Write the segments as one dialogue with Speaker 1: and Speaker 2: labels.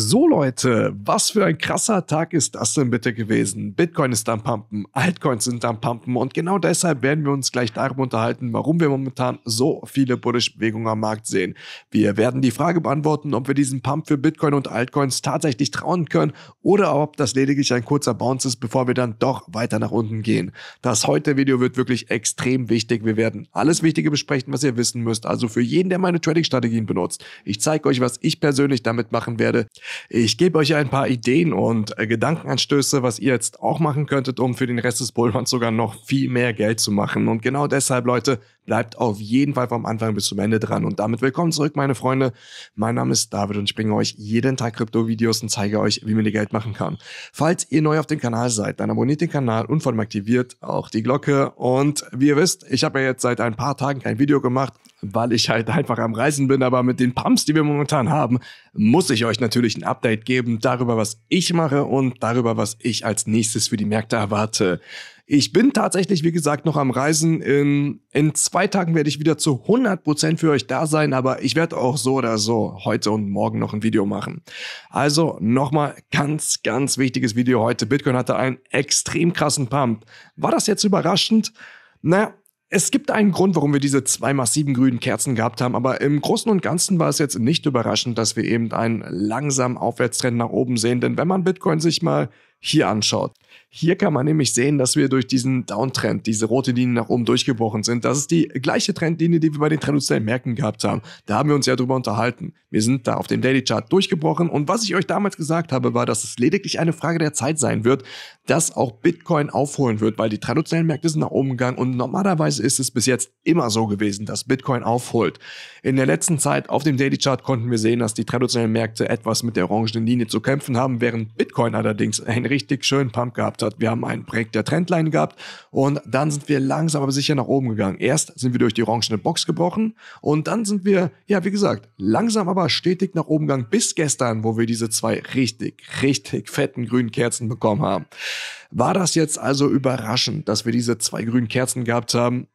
Speaker 1: So Leute, was für ein krasser Tag ist das denn bitte gewesen? Bitcoin ist am Pumpen, Altcoins sind am Pumpen und genau deshalb werden wir uns gleich darüber unterhalten, warum wir momentan so viele bullish Bewegungen am Markt sehen. Wir werden die Frage beantworten, ob wir diesen Pump für Bitcoin und Altcoins tatsächlich trauen können oder ob das lediglich ein kurzer Bounce ist, bevor wir dann doch weiter nach unten gehen. Das heute Video wird wirklich extrem wichtig. Wir werden alles Wichtige besprechen, was ihr wissen müsst. Also für jeden, der meine Trading-Strategien benutzt. Ich zeige euch, was ich persönlich damit machen werde. Ich gebe euch ein paar Ideen und äh, Gedankenanstöße, was ihr jetzt auch machen könntet, um für den Rest des Bullruns sogar noch viel mehr Geld zu machen. Und genau deshalb, Leute, Bleibt auf jeden Fall vom Anfang bis zum Ende dran. Und damit willkommen zurück, meine Freunde. Mein Name ist David und ich bringe euch jeden Tag Krypto-Videos und zeige euch, wie man die Geld machen kann. Falls ihr neu auf dem Kanal seid, dann abonniert den Kanal und vor allem aktiviert auch die Glocke. Und wie ihr wisst, ich habe ja jetzt seit ein paar Tagen kein Video gemacht, weil ich halt einfach am Reisen bin. Aber mit den Pumps, die wir momentan haben, muss ich euch natürlich ein Update geben darüber, was ich mache und darüber, was ich als nächstes für die Märkte erwarte. Ich bin tatsächlich, wie gesagt, noch am Reisen. In, in zwei Tagen werde ich wieder zu 100% für euch da sein, aber ich werde auch so oder so heute und morgen noch ein Video machen. Also nochmal ganz, ganz wichtiges Video heute. Bitcoin hatte einen extrem krassen Pump. War das jetzt überraschend? Naja, es gibt einen Grund, warum wir diese zwei massiven grünen Kerzen gehabt haben, aber im Großen und Ganzen war es jetzt nicht überraschend, dass wir eben einen langsamen Aufwärtstrend nach oben sehen, denn wenn man Bitcoin sich mal hier anschaut, hier kann man nämlich sehen, dass wir durch diesen Downtrend, diese rote Linie nach oben durchgebrochen sind. Das ist die gleiche Trendlinie, die wir bei den traditionellen Märkten gehabt haben. Da haben wir uns ja drüber unterhalten. Wir sind da auf dem Daily Chart durchgebrochen und was ich euch damals gesagt habe, war, dass es lediglich eine Frage der Zeit sein wird, dass auch Bitcoin aufholen wird, weil die traditionellen Märkte sind nach oben gegangen und normalerweise ist es bis jetzt immer so gewesen, dass Bitcoin aufholt. In der letzten Zeit auf dem Daily Chart konnten wir sehen, dass die traditionellen Märkte etwas mit der orangenen Linie zu kämpfen haben, während Bitcoin allerdings einen richtig schönen Pump gehabt gehabt hat. Wir haben einen Break der Trendline gehabt und dann sind wir langsam aber sicher nach oben gegangen. Erst sind wir durch die orangene Box gebrochen und dann sind wir, ja, wie gesagt, langsam aber stetig nach oben gegangen bis gestern, wo wir diese zwei richtig, richtig fetten grünen Kerzen bekommen haben. War das jetzt also überraschend, dass wir diese zwei grünen Kerzen gehabt haben?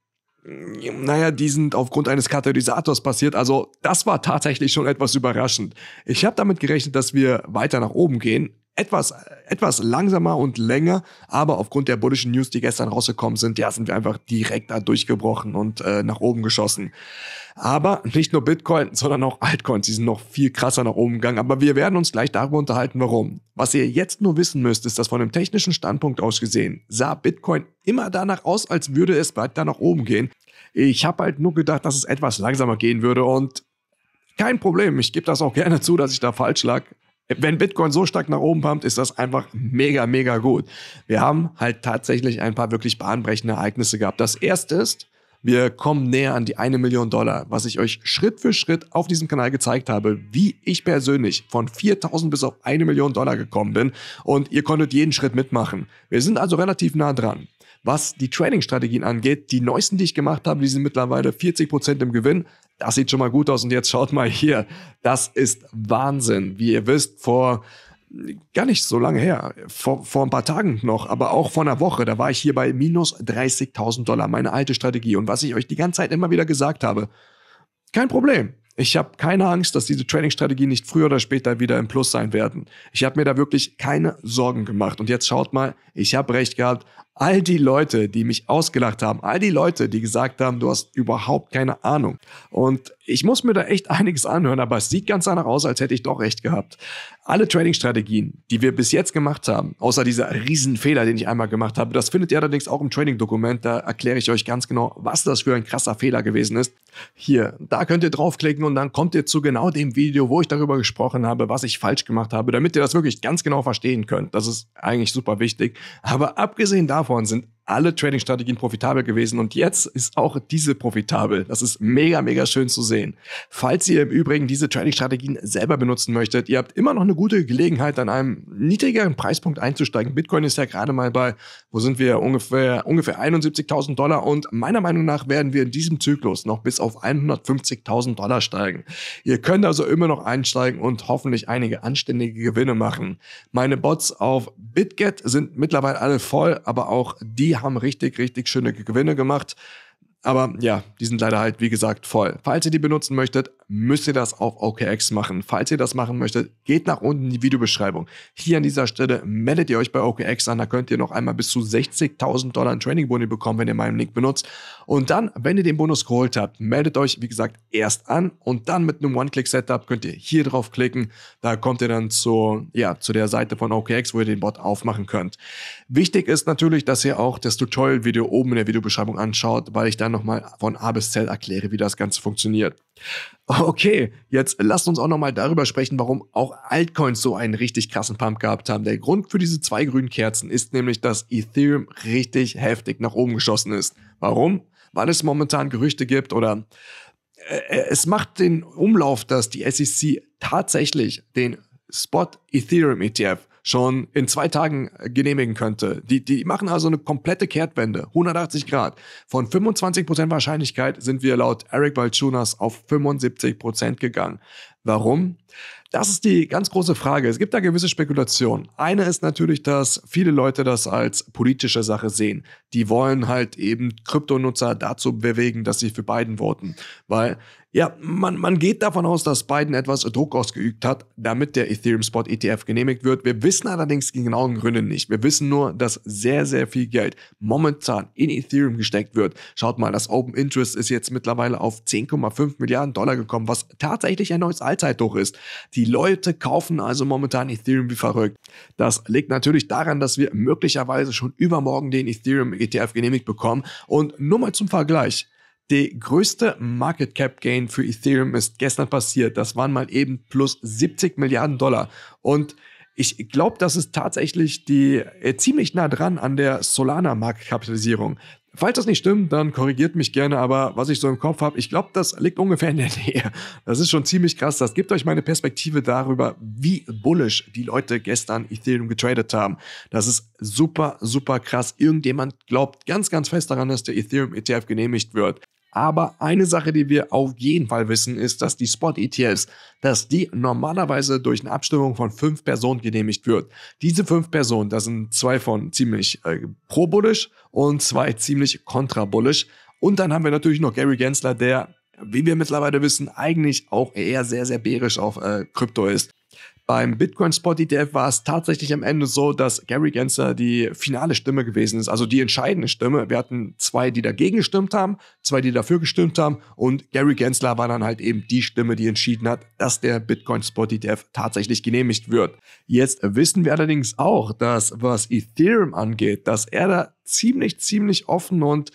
Speaker 1: naja, die sind aufgrund eines Katalysators passiert. Also das war tatsächlich schon etwas überraschend. Ich habe damit gerechnet, dass wir weiter nach oben gehen, etwas, etwas langsamer und länger, aber aufgrund der bullischen News, die gestern rausgekommen sind, ja, sind wir einfach direkt da durchgebrochen und äh, nach oben geschossen. Aber nicht nur Bitcoin, sondern auch Altcoins, die sind noch viel krasser nach oben gegangen. Aber wir werden uns gleich darüber unterhalten, warum. Was ihr jetzt nur wissen müsst, ist, dass von einem technischen Standpunkt aus gesehen, sah Bitcoin immer danach aus, als würde es bald da nach oben gehen. Ich habe halt nur gedacht, dass es etwas langsamer gehen würde und kein Problem. Ich gebe das auch gerne zu, dass ich da falsch lag. Wenn Bitcoin so stark nach oben pumpt, ist das einfach mega, mega gut. Wir haben halt tatsächlich ein paar wirklich bahnbrechende Ereignisse gehabt. Das erste ist, wir kommen näher an die eine Million Dollar, was ich euch Schritt für Schritt auf diesem Kanal gezeigt habe, wie ich persönlich von 4000 bis auf eine Million Dollar gekommen bin und ihr konntet jeden Schritt mitmachen. Wir sind also relativ nah dran. Was die Trading-Strategien angeht, die neuesten, die ich gemacht habe, die sind mittlerweile 40% im Gewinn, das sieht schon mal gut aus und jetzt schaut mal hier, das ist Wahnsinn. Wie ihr wisst, vor gar nicht so lange her, vor, vor ein paar Tagen noch, aber auch vor einer Woche, da war ich hier bei minus 30.000 Dollar, meine alte Strategie. Und was ich euch die ganze Zeit immer wieder gesagt habe, kein Problem. Ich habe keine Angst, dass diese trading strategie nicht früher oder später wieder im Plus sein werden. Ich habe mir da wirklich keine Sorgen gemacht. Und jetzt schaut mal, ich habe recht gehabt all die Leute, die mich ausgelacht haben, all die Leute, die gesagt haben, du hast überhaupt keine Ahnung. Und ich muss mir da echt einiges anhören, aber es sieht ganz danach aus, als hätte ich doch recht gehabt. Alle Trading-Strategien, die wir bis jetzt gemacht haben, außer dieser Riesenfehler, den ich einmal gemacht habe, das findet ihr allerdings auch im Trading-Dokument. Da erkläre ich euch ganz genau, was das für ein krasser Fehler gewesen ist. Hier, da könnt ihr draufklicken und dann kommt ihr zu genau dem Video, wo ich darüber gesprochen habe, was ich falsch gemacht habe, damit ihr das wirklich ganz genau verstehen könnt. Das ist eigentlich super wichtig. Aber abgesehen davon, davon sind alle Trading-Strategien profitabel gewesen und jetzt ist auch diese profitabel. Das ist mega, mega schön zu sehen. Falls ihr im Übrigen diese Trading-Strategien selber benutzen möchtet, ihr habt immer noch eine gute Gelegenheit, an einem niedrigeren Preispunkt einzusteigen. Bitcoin ist ja gerade mal bei, wo sind wir, ungefähr, ungefähr 71.000 Dollar und meiner Meinung nach werden wir in diesem Zyklus noch bis auf 150.000 Dollar steigen. Ihr könnt also immer noch einsteigen und hoffentlich einige anständige Gewinne machen. Meine Bots auf BitGet sind mittlerweile alle voll, aber auch die die haben richtig, richtig schöne Gewinne gemacht. Aber ja, die sind leider halt, wie gesagt, voll. Falls ihr die benutzen möchtet, müsst ihr das auf OKX machen. Falls ihr das machen möchtet, geht nach unten in die Videobeschreibung. Hier an dieser Stelle meldet ihr euch bei OKX an. Da könnt ihr noch einmal bis zu 60.000 Dollar Training-Boni bekommen, wenn ihr meinen Link benutzt. Und dann, wenn ihr den Bonus geholt habt, meldet euch, wie gesagt, erst an. Und dann mit einem One-Click-Setup könnt ihr hier drauf klicken. Da kommt ihr dann zu, ja, zu der Seite von OKX, wo ihr den Bot aufmachen könnt. Wichtig ist natürlich, dass ihr auch das Tutorial-Video oben in der Videobeschreibung anschaut, weil ich dann nochmal von A bis Z erkläre, wie das Ganze funktioniert. Okay, jetzt lasst uns auch nochmal darüber sprechen, warum auch Altcoins so einen richtig krassen Pump gehabt haben. Der Grund für diese zwei grünen Kerzen ist nämlich, dass Ethereum richtig heftig nach oben geschossen ist. Warum? Weil es momentan Gerüchte gibt oder äh, äh, es macht den Umlauf, dass die SEC tatsächlich den Spot Ethereum ETF schon in zwei Tagen genehmigen könnte. Die, die machen also eine komplette Kehrtwende, 180 Grad. Von 25% Wahrscheinlichkeit sind wir laut Eric Balchunas auf 75% gegangen. Warum? Das ist die ganz große Frage. Es gibt da gewisse Spekulationen. Eine ist natürlich, dass viele Leute das als politische Sache sehen. Die wollen halt eben Kryptonutzer dazu bewegen, dass sie für Biden voten. Weil ja, man, man geht davon aus, dass Biden etwas Druck ausgeübt hat, damit der Ethereum Spot ETF genehmigt wird. Wir wissen allerdings die genauen Gründe nicht. Wir wissen nur, dass sehr, sehr viel Geld momentan in Ethereum gesteckt wird. Schaut mal, das Open Interest ist jetzt mittlerweile auf 10,5 Milliarden Dollar gekommen, was tatsächlich ein neues Allzeithoch ist. Die Leute kaufen also momentan Ethereum wie verrückt. Das liegt natürlich daran, dass wir möglicherweise schon übermorgen den Ethereum ETF genehmigt bekommen. Und nur mal zum Vergleich. Die größte Market Cap Gain für Ethereum ist gestern passiert. Das waren mal eben plus 70 Milliarden Dollar. Und ich glaube, das ist tatsächlich die äh, ziemlich nah dran an der Solana-Marktkapitalisierung. Falls das nicht stimmt, dann korrigiert mich gerne, aber was ich so im Kopf habe, ich glaube, das liegt ungefähr in der Nähe. Das ist schon ziemlich krass. Das gibt euch meine Perspektive darüber, wie bullish die Leute gestern Ethereum getradet haben. Das ist super, super krass. Irgendjemand glaubt ganz, ganz fest daran, dass der Ethereum ETF genehmigt wird. Aber eine Sache, die wir auf jeden Fall wissen, ist, dass die Spot-ETFs, dass die normalerweise durch eine Abstimmung von fünf Personen genehmigt wird. Diese fünf Personen, da sind zwei von ziemlich äh, pro-bullish und zwei ziemlich kontra-bullish. Und dann haben wir natürlich noch Gary Gensler, der wie wir mittlerweile wissen, eigentlich auch eher sehr, sehr bärisch auf äh, Krypto ist. Beim Bitcoin Spot ETF war es tatsächlich am Ende so, dass Gary Gensler die finale Stimme gewesen ist, also die entscheidende Stimme. Wir hatten zwei, die dagegen gestimmt haben, zwei, die dafür gestimmt haben und Gary Gensler war dann halt eben die Stimme, die entschieden hat, dass der Bitcoin Spot ETF tatsächlich genehmigt wird. Jetzt wissen wir allerdings auch, dass was Ethereum angeht, dass er da ziemlich, ziemlich offen und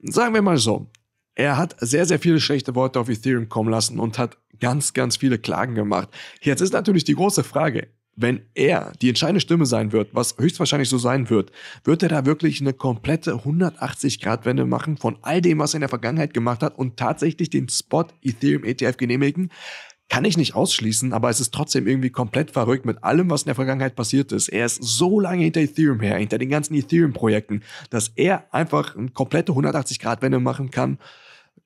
Speaker 1: sagen wir mal so, er hat sehr, sehr viele schlechte Worte auf Ethereum kommen lassen und hat ganz, ganz viele Klagen gemacht. Jetzt ist natürlich die große Frage, wenn er die entscheidende Stimme sein wird, was höchstwahrscheinlich so sein wird, wird er da wirklich eine komplette 180-Grad-Wende machen von all dem, was er in der Vergangenheit gemacht hat und tatsächlich den Spot Ethereum ETF genehmigen? Kann ich nicht ausschließen, aber es ist trotzdem irgendwie komplett verrückt mit allem, was in der Vergangenheit passiert ist. Er ist so lange hinter Ethereum her, hinter den ganzen Ethereum-Projekten, dass er einfach eine komplette 180-Grad-Wende machen kann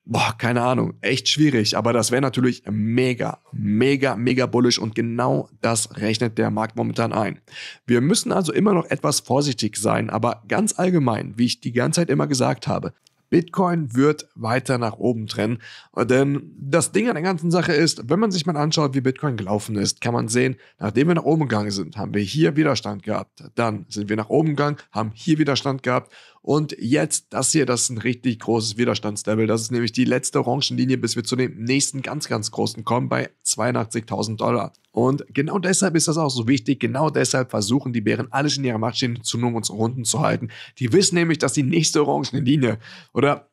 Speaker 1: boah, keine Ahnung, echt schwierig. Aber das wäre natürlich mega, mega, mega bullisch und genau das rechnet der Markt momentan ein. Wir müssen also immer noch etwas vorsichtig sein, aber ganz allgemein, wie ich die ganze Zeit immer gesagt habe, Bitcoin wird weiter nach oben trennen. Denn das Ding an der ganzen Sache ist, wenn man sich mal anschaut, wie Bitcoin gelaufen ist, kann man sehen, nachdem wir nach oben gegangen sind, haben wir hier Widerstand gehabt. Dann sind wir nach oben gegangen, haben hier Widerstand gehabt. Und jetzt, das hier, das ist ein richtig großes Widerstandslevel. Das ist nämlich die letzte Orangenlinie, bis wir zu dem nächsten ganz, ganz großen kommen bei 82.000 Dollar. Und genau deshalb ist das auch so wichtig. Genau deshalb versuchen die Bären alles in ihrer Macht stehende zu um uns runden zu halten. Die wissen nämlich, dass die nächste orangene Linie oder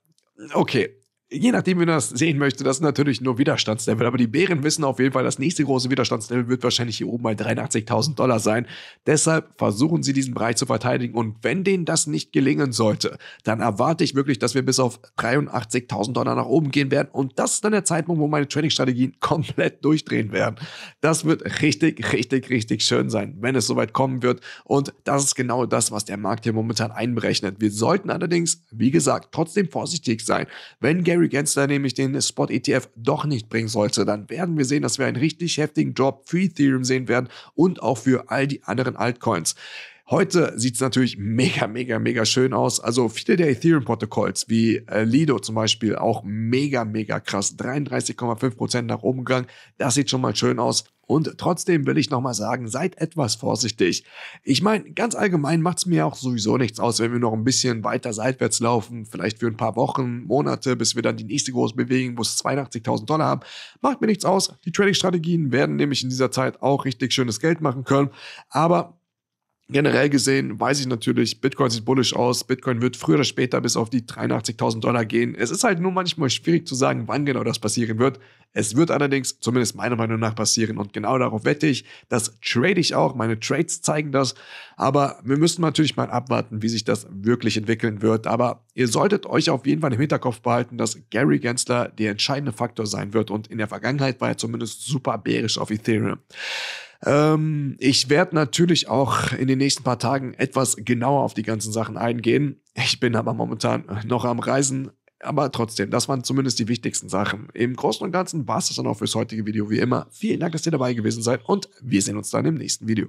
Speaker 1: okay, je nachdem, wie man das sehen möchte, das ist natürlich nur Widerstandslevel. Aber die Bären wissen auf jeden Fall, das nächste große Widerstandslevel wird wahrscheinlich hier oben bei 83.000 Dollar sein. Deshalb versuchen sie diesen Bereich zu verteidigen. Und wenn denen das nicht gelingen sollte, dann erwarte ich wirklich, dass wir bis auf 83.000 Dollar nach oben gehen werden. Und das ist dann der Zeitpunkt, wo meine Trading-Strategien komplett durchdrehen werden. Das wird richtig, richtig, richtig schön sein, wenn es soweit kommen wird. Und das ist genau das, was der Markt hier momentan einberechnet. Wir sollten allerdings, wie gesagt, trotzdem vorsichtig sein. Wenn Gary Gary Gensler nämlich den Spot ETF doch nicht bringen sollte, dann werden wir sehen, dass wir einen richtig heftigen Drop für Ethereum sehen werden und auch für all die anderen Altcoins. Heute sieht es natürlich mega, mega, mega schön aus. Also viele der Ethereum-Protokolls wie äh, Lido zum Beispiel auch mega, mega krass. 33,5% nach oben gegangen. Das sieht schon mal schön aus. Und trotzdem will ich nochmal sagen, seid etwas vorsichtig. Ich meine, ganz allgemein macht es mir auch sowieso nichts aus, wenn wir noch ein bisschen weiter seitwärts laufen, vielleicht für ein paar Wochen, Monate, bis wir dann die nächste große Bewegung, wo es 82.000 Dollar haben. Macht mir nichts aus. Die Trading-Strategien werden nämlich in dieser Zeit auch richtig schönes Geld machen können. Aber Generell gesehen weiß ich natürlich, Bitcoin sieht bullisch aus. Bitcoin wird früher oder später bis auf die 83.000 Dollar gehen. Es ist halt nur manchmal schwierig zu sagen, wann genau das passieren wird. Es wird allerdings, zumindest meiner Meinung nach, passieren. Und genau darauf wette ich. Das trade ich auch. Meine Trades zeigen das. Aber wir müssen natürlich mal abwarten, wie sich das wirklich entwickeln wird. Aber ihr solltet euch auf jeden Fall im Hinterkopf behalten, dass Gary Gensler der entscheidende Faktor sein wird. Und in der Vergangenheit war er zumindest super bärisch auf Ethereum. Ähm, ich werde natürlich auch in den nächsten paar Tagen etwas genauer auf die ganzen Sachen eingehen. Ich bin aber momentan noch am Reisen. Aber trotzdem, das waren zumindest die wichtigsten Sachen. Im Großen und Ganzen war es das dann auch fürs heutige Video wie immer. Vielen Dank, dass ihr dabei gewesen seid und wir sehen uns dann im nächsten Video.